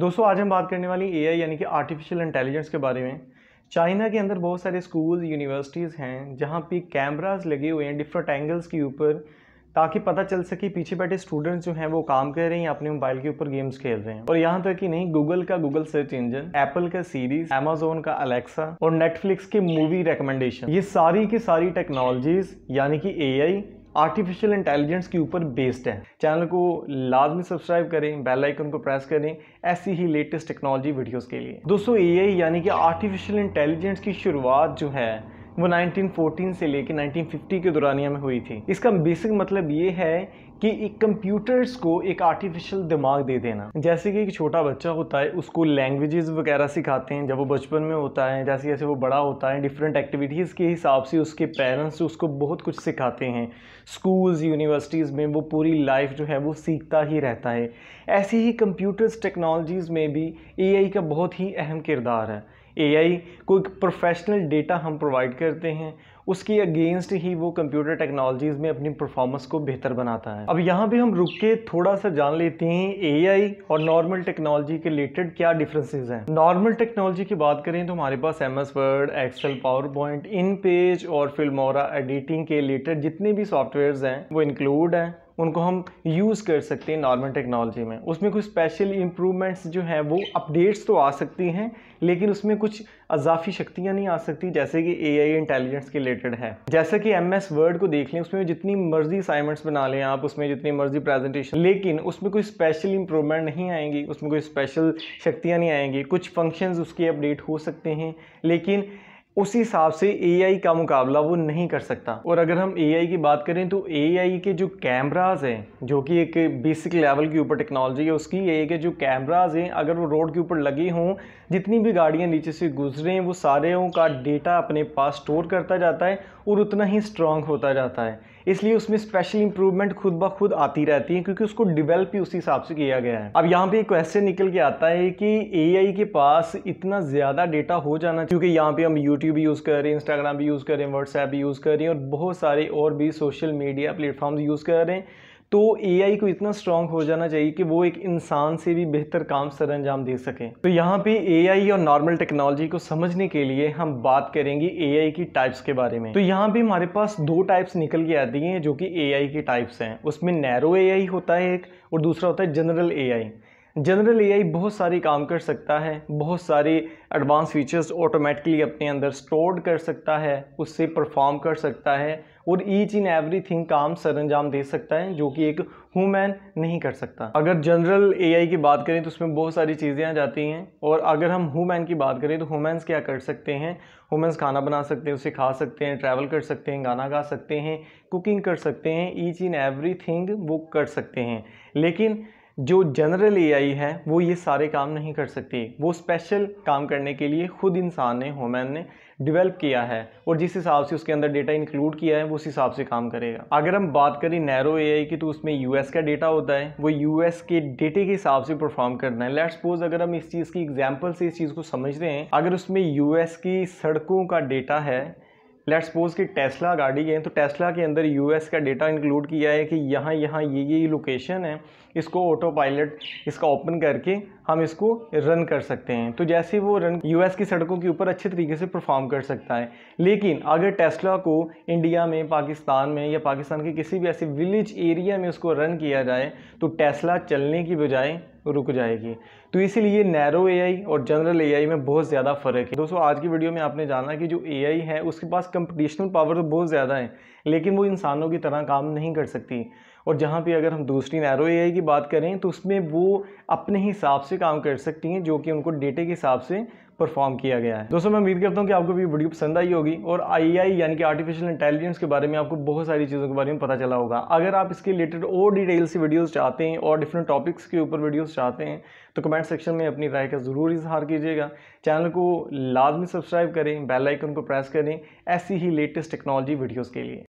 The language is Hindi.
दोस्तों आज हम बात करने वाली आई यानी कि आर्टिफिशियल इंटेलिजेंस के बारे में चाइना के अंदर बहुत सारे स्कूल यूनिवर्सिटीज़ हैं जहाँ पे कैमराज लगे हुए हैं डिफरेंट एंगल्स के ऊपर ताकि पता चल सके पीछे बैठे स्टूडेंट्स जो हैं वो काम कर रहे हैं अपने मोबाइल के ऊपर गेम्स खेल रहे हैं और यहाँ तक कि नहीं गूगल का गूगल सर्च इंजन एप्पल का सीरीज एमेजोन का अलेक्सा और नेटफ्लिक्स के मूवी रिकमेंडेशन ये सारी की सारी टेक्नोलॉजीज यानी कि एआई आर्टिफिशियल इंटेलिजेंस के ऊपर बेस्ड है चैनल को लाजमी सब्सक्राइब करें बेल आइकन को प्रेस करें ऐसी ही लेटेस्ट टेक्नोलॉजी वीडियोस के लिए दोस्तों ए यानी कि आर्टिफिशियल इंटेलिजेंस की शुरुआत जो है वो 1914 से लेकर 1950 के दौरानिया में हुई थी इसका बेसिक मतलब ये है कि एक कंप्यूटर्स को एक आर्टिफिशियल दिमाग दे देना जैसे कि एक छोटा बच्चा होता है उसको लैंग्वेजेस वगैरह सिखाते हैं जब वो बचपन में होता है जैसे जैसे वो बड़ा होता है डिफरेंट एक्टिविटीज़ के हिसाब से उसके पेरेंट्स उसको बहुत कुछ सिखाते हैं स्कूल्स यूनिवर्सिटीज़ में वो पूरी लाइफ जो है वो सीखता ही रहता है ऐसे ही कंप्यूटर्स टेक्नोलॉजीज़ में भी ए का बहुत ही अहम किरदार है ए को एक प्रोफेशनल डेटा हम प्रोवाइड करते हैं उसकी अगेंस्ट ही वो कंप्यूटर टेक्नोलॉजीज़ में अपनी परफॉर्मेंस को बेहतर बनाता है अब यहाँ भी हम रुक के थोड़ा सा जान लेते हैं ए और नॉर्मल टेक्नोलॉजी के रिलेटेड क्या डिफरेंसेज हैं नॉर्मल टेक्नोलॉजी की बात करें तो हमारे पास M S Word Excel PowerPoint InPage और फिल्मोरा एडिटिंग के रिलेटेड जितने भी सॉफ्टवेयर हैं वो इंक्लूड हैं उनको हम यूज़ कर सकते हैं नॉर्मल टेक्नोलॉजी में उसमें कुछ स्पेशल इम्प्रूवमेंट्स जो हैं वो अपडेट्स तो आ सकती हैं लेकिन उसमें कुछ अजाफी शक्तियाँ नहीं आ सकती जैसे कि ए आई इंटेलिजेंस के रिलेटेड है जैसे कि एम एस वर्ड को देख लें उसमें जितनी मर्जी असाइनमेंट्स बना लें आप उसमें जितनी मर्जी प्रेजेंटेशन लेकिन उसमें कोई स्पेशल इंप्रूवमेंट नहीं आएंगी उसमें कोई स्पेशल शक्तियाँ नहीं आएंगी कुछ फंक्शंस उसके अपडेट हो सकते हैं लेकिन उस हिसाब से एआई का मुकाबला वो नहीं कर सकता और अगर हम एआई की बात करें तो एआई के जो कैमराज हैं जो कि एक बेसिक लेवल के ऊपर टेक्नोलॉजी है उसकी एआई के जो कैमराज हैं अगर वो रोड के ऊपर लगे हों जितनी भी गाड़ियाँ नीचे से गुजरें वो सारे का डेटा अपने पास स्टोर करता जाता है और उतना ही स्ट्रॉन्ग होता जाता है इसलिए उसमें स्पेशल इंप्रूवमेंट खुद ब खुद आती रहती है क्योंकि उसको डिवेल्प ही उसी हिसाब से किया गया है अब यहाँ पे एक क्वेश्चन निकल के आता है कि ए के पास इतना ज़्यादा डेटा हो जाना क्योंकि यहाँ पे हम यूट्यूब यूज़ कर रहे हैं इंस्टाग्राम भी यूज़ कर रहे हैं व्हाट्सएप भी यूज़ कर रहे हैं और बहुत सारे और भी सोशल मीडिया प्लेटफॉर्म यूज़ कर रहे हैं तो एआई को इतना स्ट्रांग हो जाना चाहिए कि वो एक इंसान से भी बेहतर काम सर अंजाम दे सकें तो यहाँ पे एआई और नॉर्मल टेक्नोलॉजी को समझने के लिए हम बात करेंगे एआई की टाइप्स के बारे में तो यहाँ पे हमारे पास दो टाइप्स निकल के आती हैं जो कि एआई की टाइप्स हैं उसमें नैरो एआई होता है एक और दूसरा होता है जनरल एआई जनरल एआई बहुत सारे काम कर सकता है बहुत सारे एडवांस फीचर्स ऑटोमेटिकली अपने अंदर स्टोर कर सकता है उससे परफॉर्म कर सकता है और ईच इन एवरी थिंग काम सर अंजाम दे सकता है जो कि एक हुमैन नहीं कर सकता अगर जनरल एआई की बात करें तो उसमें बहुत सारी चीज़ें आ जाती हैं और अगर हम हुमैन की बात करें तो हुमैन्स क्या कर सकते हैं ह्यूमन्स खाना बना सकते हैं उसे खा सकते हैं ट्रैवल कर सकते हैं गाना गा सकते हैं कुकिंग कर सकते हैं ईच इन एवरी थिंग वो कर सकते हैं लेकिन जो जनरल एआई है वो ये सारे काम नहीं कर सकती वो स्पेशल काम करने के लिए खुद इंसान ने होमैन ने डिवेल्प किया है और जिस हिसाब से उसके अंदर डेटा इंक्लूड किया है वो उस हिसाब से काम करेगा अगर हम बात करें नैरो एआई की तो उसमें यूएस का डेटा होता है वो यूएस के डेटे के हिसाब से परफॉर्म करना है लेट सपोज अगर हम इस चीज़ की एग्जाम्पल से इस चीज़ को समझ रहे हैं अगर उसमें यूएस की सड़कों का डेटा है लेट सपोज कि टेस्ला गाड़ी है तो टेस्ला के अंदर यूएस का डेटा इंक्लूड किया है कि यहाँ यहाँ ये ये लोकेशन है इसको ऑटो पायलट इसका ओपन करके हम इसको रन कर सकते हैं तो जैसे वो रन यूएस की सड़कों के ऊपर अच्छे तरीके से परफॉर्म कर सकता है लेकिन अगर टेस्ला को इंडिया में पाकिस्तान में या पाकिस्तान के किसी भी ऐसे विलेज एरिया में उसको रन किया जाए तो टेस्ला चलने की बजाय रुक जाएगी तो इसीलिए नैरो एआई और जनरल एआई में बहुत ज़्यादा फ़र्क है दोस्तों आज की वीडियो में आपने जाना कि जो एआई है उसके पास कंपटीशनल पावर तो बहुत ज़्यादा है लेकिन वो इंसानों की तरह काम नहीं कर सकती और जहाँ पे अगर हम दूसरी नैरो ए की बात करें तो उसमें वो अपने हिसाब से काम कर सकती हैं जो कि उनको डेटे के हिसाब से परफॉर्म किया गया है दोस्तों मैं उम्मीद करता हूँ कि आपको भी वीडियो पसंद आई होगी और आईआई यानी कि आर्टिफिशियल इंटेलिजेंस के बारे में आपको बहुत सारी चीज़ों के बारे में पता चला होगा अगर आप इसके रिलेटेड और डिटेल्स से वीडियोज़ चाहते हैं और डिफरेंट टॉपिक्स के ऊपर वीडियोज़ चाहते हैं तो कमेंट सेक्शन में अपनी राय का ज़रूर इजहार कीजिएगा चैनल को लाजमी सब्सक्राइब करें बेलाइकन को प्रेस करें ऐसी ही लेटेस्ट टेक्नोलॉजी वीडियोज़ के लिए